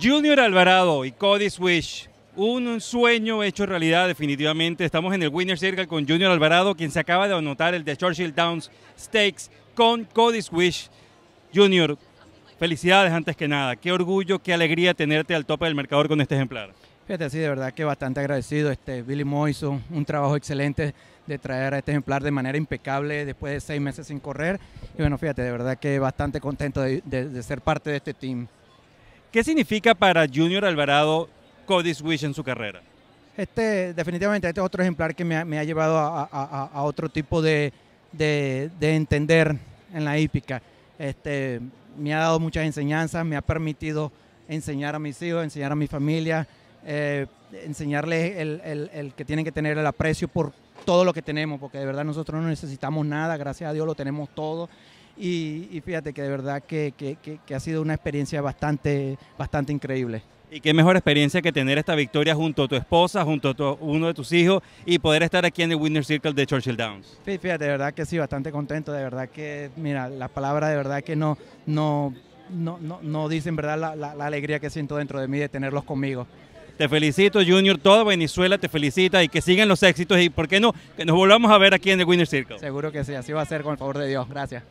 Junior Alvarado y Cody Swish. Un sueño hecho realidad, definitivamente. Estamos en el Winner Circle con Junior Alvarado, quien se acaba de anotar el de Churchill Downs Stakes con Cody Swish. Junior, felicidades antes que nada. Qué orgullo, qué alegría tenerte al tope del mercado con este ejemplar. Fíjate, sí, de verdad que bastante agradecido. Este Billy moison un trabajo excelente de traer a este ejemplar de manera impecable después de seis meses sin correr. Y bueno, fíjate, de verdad que bastante contento de ser parte de este team. ¿Qué significa para Junior Alvarado Cody Wish en su carrera? Este, definitivamente, este es otro ejemplar que me ha, llevado a, otro tipo de, entender en la hípica. Este, me ha dado muchas enseñanzas, me ha permitido enseñar a mis hijos, enseñar a mi familia, eh, enseñarles el, que tienen que tener el aprecio por todo lo que tenemos, porque de verdad nosotros no necesitamos nada, gracias a Dios lo tenemos todo y, fíjate que de verdad que, ha sido una experiencia bastante, bastante increíble. Y qué mejor experiencia que tener esta victoria junto a tu esposa, junto a uno de tus hijos y poder estar aquí en el Winner Circle de Churchill Downs. sí Fíjate, de verdad que sí, bastante contento, de verdad que, mira, las palabras de verdad que no, no, no, dicen verdad la, alegría que siento dentro de mí de tenerlos conmigo. Te felicito, Junior. Toda Venezuela te felicita y que sigan los éxitos. Y por qué no, que nos volvamos a ver aquí en el Winner Circle. Seguro que sí, así va a ser con el favor de Dios. Gracias.